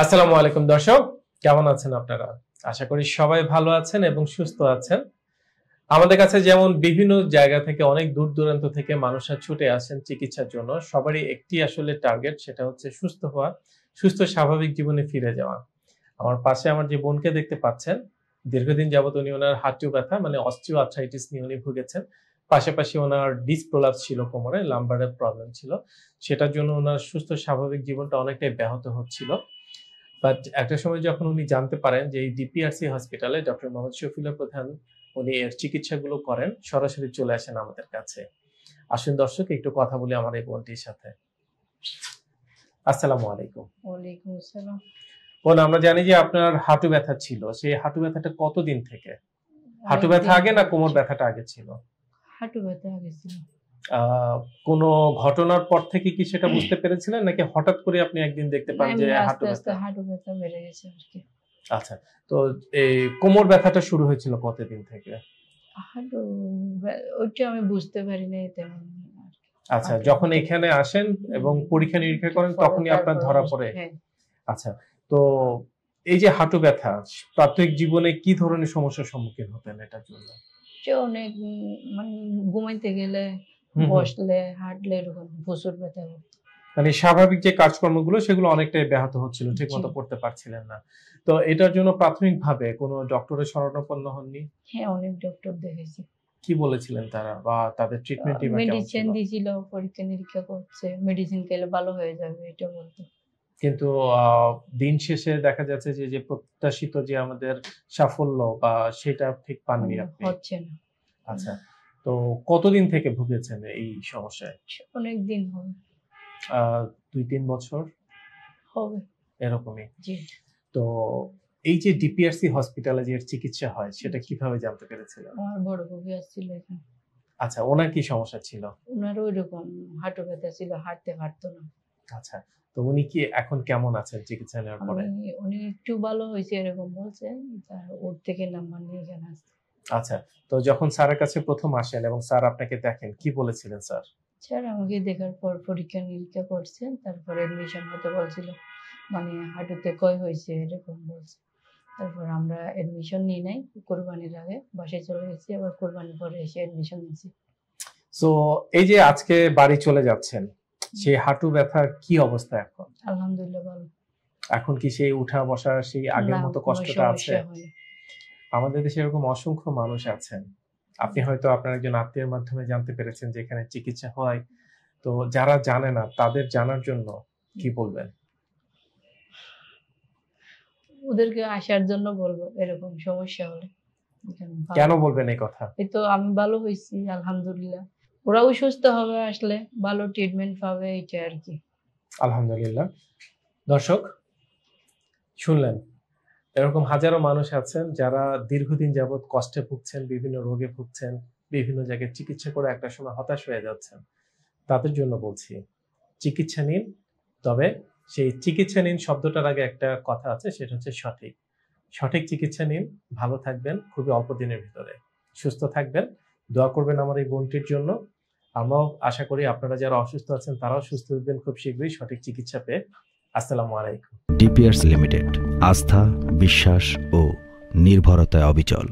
আসসালামু আলাইকুম দর্শক কেমন আছেন আপনারা আশা করি সবাই ভালো আছেন এবং সুস্থ আছেন আমাদের কাছে যেমন বিভিন্ন জায়গা থেকে অনেক দূর দূরান্ত থেকে মানুষরা ছুটে আসেন চিকিৎসার জন্য সবারই একটি আসলে টার্গেট সেটা হচ্ছে সুস্থ হওয়া সুস্থ স্বাভাবিক জীবনে ফিরে যাওয়া আমার পাশে আমার যে বোনকে দেখতে পাচ্ছেন দীর্ঘদিন যাবত উনি ওনার হাঁটু ব্যথা মানে অস্ট্রিও আর্থ্রাইটিস নিয়ে উনি ভুগেছেন পাশাপাশি ওনার ডিসপ্রোলাপস ছিল কোমরে লাম্বারের প্রবলেম ছিল সেটার জন্য ওনার সুস্থ স্বাভাবিক জীবনটা অনেকটাই ব্যাহত হচ্ছিল বাট একটা সময় যখন উনি জানতে পারেন যে এই ডিপিআরসি হসপিটালে ডক্টর মোহাম্মদ শফিলা প্রধান উনি এর চিকিৎসাগুলো করেন সরাসরি চলে আসেন আমাদের কাছে আসুন দর্শক একটু কথা বলি আমার এই বোনটির সাথে আসসালামু আলাইকুম ওয়ালাইকুম আসসালাম বোন আমরা জানি যে আপনার হাঁটু ব্যথা ছিল সেই হাঁটু ব্যথাটা কতদিন থেকে হাঁটু ব্যথা আগে না কোমর ব্যথাটা আগে ছিল হাঁটু ব্যথা আগে ছিল কোন ঘটনার পর থেকে কি সেটা বুঝতে পেরেছিলেন নাকি হঠাৎ করে আপনি একদিন দেখতে পান যে হাঁটু ব্যথা হাঁটু ব্যথা বেড়ে গেছে আর কি আচ্ছা তো এই কোমর ব্যথাটা শুরু হয়েছিল কতদিন থেকে হাঁটু ওইটা আমি বুঝতে পারি তেমন আচ্ছা যখন এখানে আসেন এবং পরীক্ষা নিরীক্ষা করেন তখনই আপনার ধরা পড়ে হ্যাঁ। আচ্ছা তো এই যে হাঁটু ব্যথা প্রাথমিক জীবনে কি ধরনের সমস্যার সম্মুখীন হতেন এটার জন্য অনেক মানে ঘুমাইতে গেলে বসলে হাঁটলে এরকম প্রচুর ব্যথা করতো মানে স্বাভাবিক যে কাজকর্মগুলো সেগুলো অনেকটাই ব্যাহত হচ্ছিল ঠিক মতো করতে পারছিলেন না তো এটার জন্য ভাবে কোনো ডক্টরের শরণাপন্ন হননি হ্যাঁ অনেক ডক্টর দেখেছি কি বলেছিলেন তারা বা তাদের ট্রিটমেন্ট মেডিসিন দিছিল পরীক্ষা নিরীক্ষা করছে মেডিসিন খেলে ভালো হয়ে যাবে এটা বলতো কিন্তু দিন শেষে দেখা যাচ্ছে যে যে প্রত্যাশিত যে আমাদের সাফল্য বা সেটা ঠিক পাননি আপনি হচ্ছে না আচ্ছা তো কতদিন থেকে ভুগেছেন এই সমস্যায় অনেক দিন হবে দুই তিন বছর হবে এরকমই তো এই যে ডিপিআরসি হসপিটালে যে চিকিৎসা হয় সেটা কিভাবে জানতে পেরেছিল আমার বড় বউ আসছিল এখানে আচ্ছা ওনার কি সমস্যা ছিল ওনার ওইরকম হাঁটু ব্যথা ছিল হাঁটতে পারতো না আচ্ছা তো উনি কি এখন কেমন আছেন চিকিৎসা নেওয়ার পরে উনি একটু ভালো হয়েছে এরকম বলছেন ওর থেকে নাম্বার নিয়ে এখানে আসছে আচ্ছা তো যখন স্যারের কাছে প্রথম আসেন এবং স্যার আপনাকে দেখেন কি বলেছিলেন স্যার স্যার আমাকে দেখার পর পরীক্ষা নিরীক্ষা করছেন তারপর এডমিশন হতে বলছিল মানে হাঁটুতে কয় হয়েছে এরকম বলছে তারপর আমরা এডমিশন নিই নাই কোরবানির আগে বাসায় চলে গেছি আবার কোরবানির পরে এসে এডমিশন নিয়েছি সো এই যে আজকে বাড়ি চলে যাচ্ছেন সেই হাঁটু ব্যথার কি অবস্থা এখন আলহামদুলিল্লাহ ভালো এখন কি সেই উঠা বসা সেই আগের মতো কষ্টটা আছে আমাদের দেশে এরকম অসংখ্য মানুষ আছেন আপনি হয়তো আপনার একজন আত্মীয়ের মাধ্যমে জানতে পেরেছেন যে এখানে চিকিৎসা হয় তো যারা জানে না তাদের জানার জন্য কি বলবেন ওদেরকে আসার জন্য বলবো এরকম সমস্যা হলে কেন বলবেন এই কথা এই তো আমি ভালো হয়েছি আলহামদুলিল্লাহ ওরাও সুস্থ হবে আসলে ভালো ট্রিটমেন্ট পাবে এটা আর কি আলহামদুলিল্লাহ দর্শক শুনলেন এরকম হাজারো মানুষ আছেন যারা দীর্ঘদিন যাবৎ কষ্টে ভুগছেন বিভিন্ন রোগে ভুগছেন বিভিন্ন জায়গায় চিকিৎসা করে একটা সময় হতাশ হয়ে যাচ্ছেন তাদের জন্য বলছি চিকিৎসা নিন তবে সেই চিকিৎসা নিন শব্দটার আগে একটা কথা আছে সেটা হচ্ছে সঠিক সঠিক চিকিৎসা নিন ভালো থাকবেন খুবই অল্প দিনের ভিতরে সুস্থ থাকবেন দোয়া করবেন আমার এই বোনটির জন্য আমরাও আশা করি আপনারা যারা অসুস্থ আছেন তারাও সুস্থ হবেন খুব শীঘ্রই সঠিক চিকিৎসা পেয়ে আসসালামু আলাইকুম ডিপিয়ার্স লিমিটেড আস্থা বিশ্বাস ও নির্ভরতায় অবিচল